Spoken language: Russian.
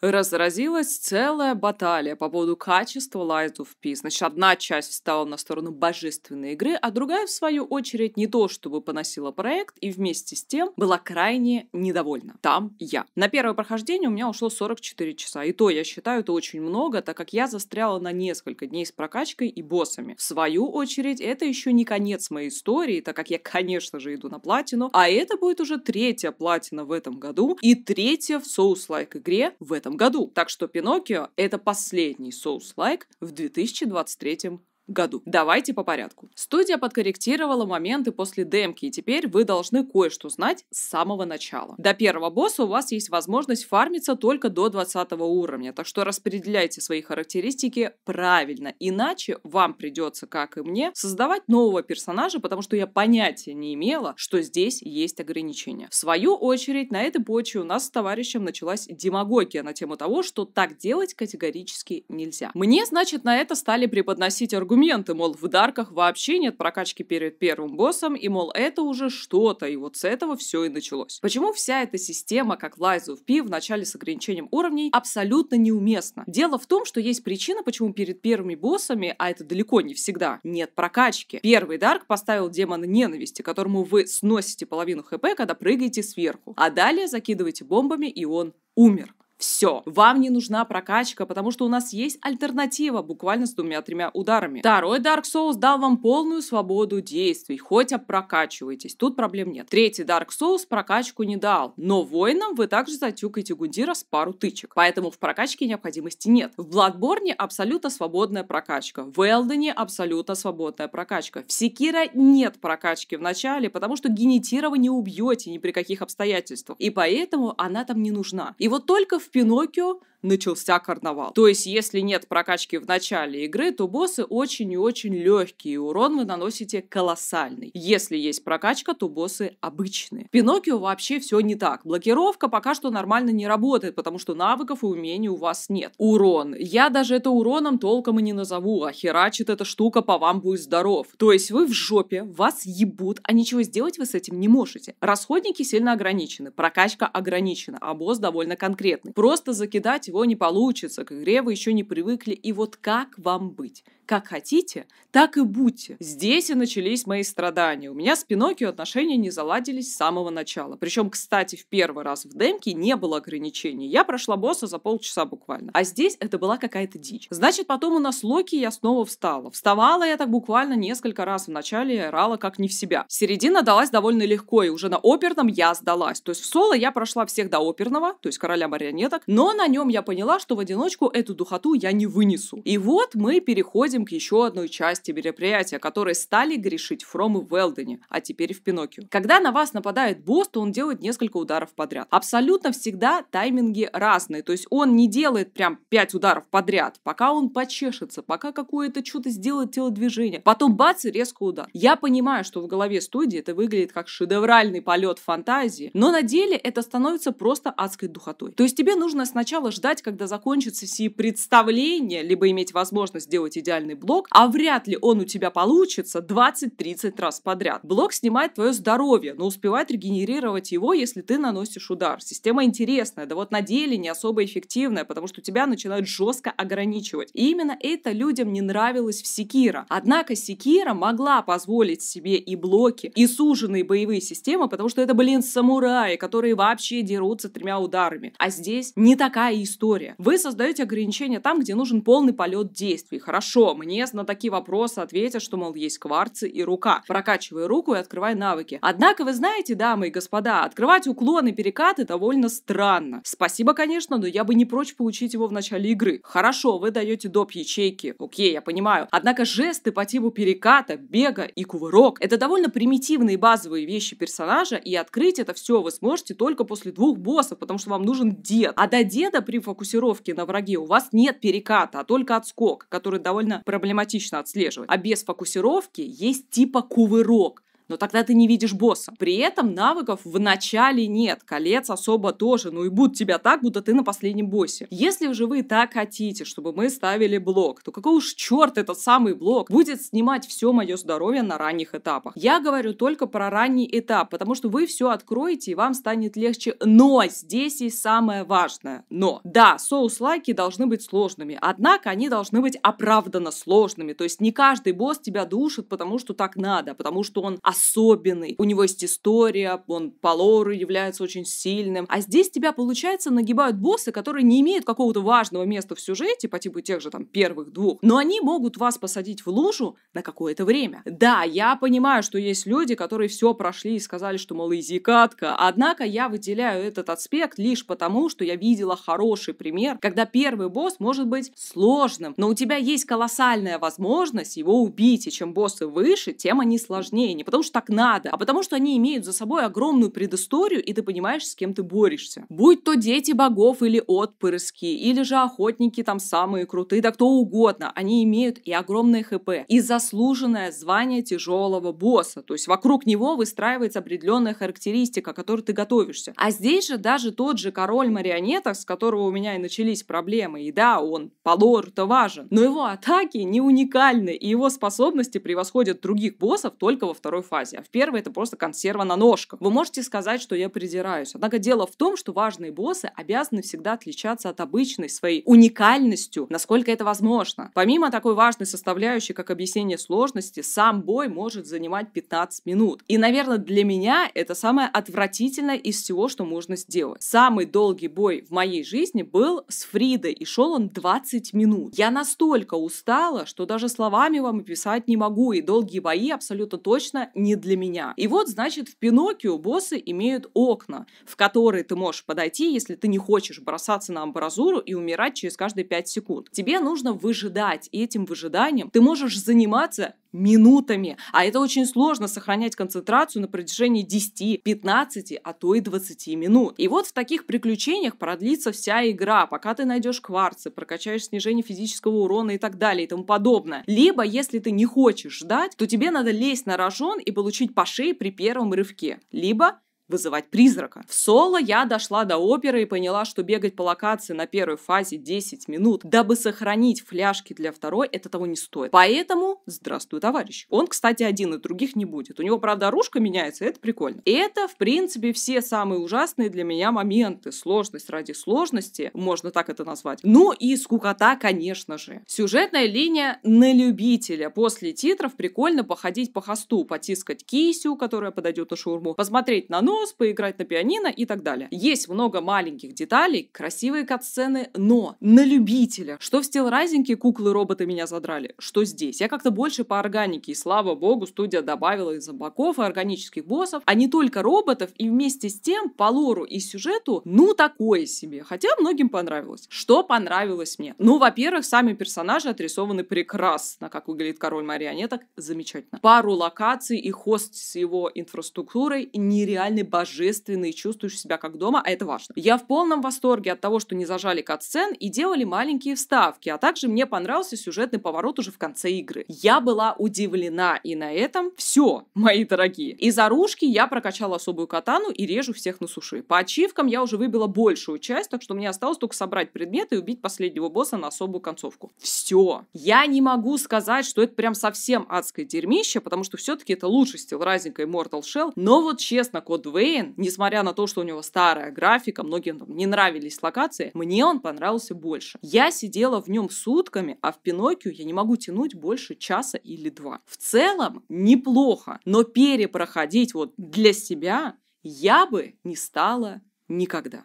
разразилась целая баталия по поводу качества Lies of P. Значит, одна часть встала на сторону божественной игры, а другая, в свою очередь, не то чтобы поносила проект и вместе с тем была крайне недовольна. Там я. На первое прохождение у меня ушло 44 часа. И то, я считаю, это очень много, так как я застряла на несколько дней с прокачкой и боссами. В свою очередь, это еще не конец моей истории, так как я, конечно же, иду на платину, а это будет уже третья платина в этом году и третья в соус-лайк игре в этом году. Так что Пиноккио – это последний соус-лайк в 2023 году. Давайте по порядку. Студия подкорректировала моменты после демки, и теперь вы должны кое-что знать с самого начала. До первого босса у вас есть возможность фармиться только до 20 уровня, так что распределяйте свои характеристики правильно, иначе вам придется, как и мне, создавать нового персонажа, потому что я понятия не имела, что здесь есть ограничения. В свою очередь, на этой почве у нас с товарищем началась демагогия на тему того, что так делать категорически нельзя. Мне, значит, на это стали преподносить аргументы аргументы, мол, в дарках вообще нет прокачки перед первым боссом, и, мол, это уже что-то, и вот с этого все и началось. Почему вся эта система, как в Lies of P, в начале с ограничением уровней, абсолютно неуместна? Дело в том, что есть причина, почему перед первыми боссами, а это далеко не всегда, нет прокачки. Первый дарк поставил демона ненависти, которому вы сносите половину хп, когда прыгаете сверху, а далее закидываете бомбами, и он умер все. Вам не нужна прокачка, потому что у нас есть альтернатива буквально с двумя-тремя ударами. Второй Dark Souls дал вам полную свободу действий, хотя опрокачивайтесь, тут проблем нет. Третий Dark Souls прокачку не дал, но воинам вы также затюкаете Гундира с пару тычек, поэтому в прокачке необходимости нет. В Bloodborne абсолютно свободная прокачка, в Элдене абсолютно свободная прокачка, в Секира нет прокачки в начале, потому что генетира убьете ни при каких обстоятельствах, и поэтому она там не нужна. И вот только в в Пиноккио начался карнавал. То есть, если нет прокачки в начале игры, то боссы очень и очень легкие, и урон вы наносите колоссальный. Если есть прокачка, то боссы обычные. В Пиноккио вообще все не так. Блокировка пока что нормально не работает, потому что навыков и умений у вас нет. Урон. Я даже это уроном толком и не назову, а херачит эта штука по вам будет здоров. То есть вы в жопе, вас ебут, а ничего сделать вы с этим не можете. Расходники сильно ограничены, прокачка ограничена, а босс довольно конкретный. Просто закидать его не получится, к игре вы еще не привыкли. И вот как вам быть? Как хотите, так и будьте. Здесь и начались мои страдания. У меня с Пиноккио отношения не заладились с самого начала. Причем, кстати, в первый раз в демке не было ограничений. Я прошла босса за полчаса буквально. А здесь это была какая-то дичь. Значит, потом у нас Локи я снова встала. Вставала я так буквально несколько раз в начале и орала как не в себя. Середина далась довольно легко, и уже на оперном я сдалась. То есть в соло я прошла всех до оперного, то есть короля марионет таблеток, но на нем я поняла, что в одиночку эту духоту я не вынесу. И вот мы переходим к еще одной части мероприятия, которые стали грешить Фром и Велдене, а теперь в Пиноккио. Когда на вас нападает босс, то он делает несколько ударов подряд. Абсолютно всегда тайминги разные, то есть он не делает прям 5 ударов подряд, пока он почешется, пока какое-то что-то сделает телодвижение. Потом бац и резко удар. Я понимаю, что в голове студии это выглядит как шедевральный полет фантазии, но на деле это становится просто адской духотой. То есть тебе нужно сначала ждать, когда закончатся все представления, либо иметь возможность сделать идеальный блок, а вряд ли он у тебя получится 20-30 раз подряд. Блок снимает твое здоровье, но успевает регенерировать его, если ты наносишь удар. Система интересная, да вот на деле не особо эффективная, потому что тебя начинают жестко ограничивать. И именно это людям не нравилось в Секира. Однако Секира могла позволить себе и блоки, и суженные боевые системы, потому что это, блин, самураи, которые вообще дерутся тремя ударами. А здесь здесь не такая история. Вы создаете ограничения там, где нужен полный полет действий. Хорошо, мне на такие вопросы ответят, что, мол, есть кварцы и рука. Прокачивай руку и открывай навыки. Однако, вы знаете, дамы и господа, открывать уклоны, перекаты довольно странно. Спасибо, конечно, но я бы не прочь получить его в начале игры. Хорошо, вы даете доп ячейки. Окей, я понимаю. Однако жесты по типу переката, бега и кувырок – это довольно примитивные базовые вещи персонажа, и открыть это все вы сможете только после двух боссов, потому что вам нужен дед, дед. А до деда при фокусировке на враге у вас нет переката, а только отскок, который довольно проблематично отслеживать. А без фокусировки есть типа кувырок но тогда ты не видишь босса. При этом навыков в начале нет, колец особо тоже, ну и будут тебя так, будто ты на последнем боссе. Если же вы так хотите, чтобы мы ставили блок, то какой уж черт этот самый блок будет снимать все мое здоровье на ранних этапах. Я говорю только про ранний этап, потому что вы все откроете и вам станет легче. Но здесь есть самое важное. Но, да, соус-лайки должны быть сложными, однако они должны быть оправданно сложными. То есть не каждый босс тебя душит, потому что так надо, потому что он особенный особенный. У него есть история, он по лору является очень сильным. А здесь тебя, получается, нагибают боссы, которые не имеют какого-то важного места в сюжете, по типу тех же там первых двух, но они могут вас посадить в лужу на какое-то время. Да, я понимаю, что есть люди, которые все прошли и сказали, что, мол, изи однако я выделяю этот аспект лишь потому, что я видела хороший пример, когда первый босс может быть сложным, но у тебя есть колоссальная возможность его убить, и чем боссы выше, тем они сложнее. Не потому, что что так надо, а потому что они имеют за собой огромную предысторию, и ты понимаешь, с кем ты борешься. Будь то дети богов или отпрыски, или же охотники там самые крутые, да кто угодно, они имеют и огромное ХП, и заслуженное звание тяжелого босса. То есть вокруг него выстраивается определенная характеристика, к которой ты готовишься. А здесь же даже тот же король марионеток, с которого у меня и начались проблемы, и да, он по лору-то важен, но его атаки не уникальны, и его способности превосходят других боссов только во второй фазе фазе, а в первой это просто консерва на ножках. Вы можете сказать, что я придираюсь. Однако дело в том, что важные боссы обязаны всегда отличаться от обычной своей уникальностью, насколько это возможно. Помимо такой важной составляющей, как объяснение сложности, сам бой может занимать 15 минут. И, наверное, для меня это самое отвратительное из всего, что можно сделать. Самый долгий бой в моей жизни был с Фридой, и шел он 20 минут. Я настолько устала, что даже словами вам описать не могу, и долгие бои абсолютно точно не не для меня. И вот, значит, в Пиноккио боссы имеют окна, в которые ты можешь подойти, если ты не хочешь бросаться на амбразуру и умирать через каждые 5 секунд. Тебе нужно выжидать, и этим выжиданием ты можешь заниматься минутами. А это очень сложно сохранять концентрацию на протяжении 10, 15, а то и 20 минут. И вот в таких приключениях продлится вся игра, пока ты найдешь кварцы, прокачаешь снижение физического урона и так далее и тому подобное. Либо, если ты не хочешь ждать, то тебе надо лезть на рожон и получить по шее при первом рывке. Либо вызывать призрака. В соло я дошла до оперы и поняла, что бегать по локации на первой фазе 10 минут, дабы сохранить фляжки для второй, это того не стоит. Поэтому, здравствуй, товарищ. Он, кстати, один из других не будет. У него, правда, оружка меняется, это прикольно. Это, в принципе, все самые ужасные для меня моменты. Сложность ради сложности, можно так это назвать. Ну и скукота, конечно же. Сюжетная линия на любителя. После титров прикольно походить по хосту, потискать кисю, которая подойдет на шурму, посмотреть на нос, нос, поиграть на пианино и так далее. Есть много маленьких деталей, красивые катсцены, но на любителя. Что в стилрайзинге куклы-роботы меня задрали, что здесь. Я как-то больше по органике, и слава богу, студия добавила и зомбаков, и органических боссов, а не только роботов, и вместе с тем по лору и сюжету, ну такое себе. Хотя многим понравилось. Что понравилось мне? Ну, во-первых, сами персонажи отрисованы прекрасно, как выглядит король марионеток, замечательно. Пару локаций и хост с его инфраструктурой нереальный божественный, чувствуешь себя как дома, а это важно. Я в полном восторге от того, что не зажали кат и делали маленькие вставки, а также мне понравился сюжетный поворот уже в конце игры. Я была удивлена, и на этом все, мои дорогие. Из оружки я прокачала особую катану и режу всех на суши. По ачивкам я уже выбила большую часть, так что мне осталось только собрать предметы и убить последнего босса на особую концовку. Все. Я не могу сказать, что это прям совсем адское дерьмище, потому что все-таки это лучше стил Rising и Mortal Shell, но вот честно, код Вейн, несмотря на то, что у него старая графика, многим там, не нравились локации, мне он понравился больше. Я сидела в нем сутками, а в Пиноккио я не могу тянуть больше часа или два. В целом неплохо, но перепроходить вот для себя я бы не стала никогда.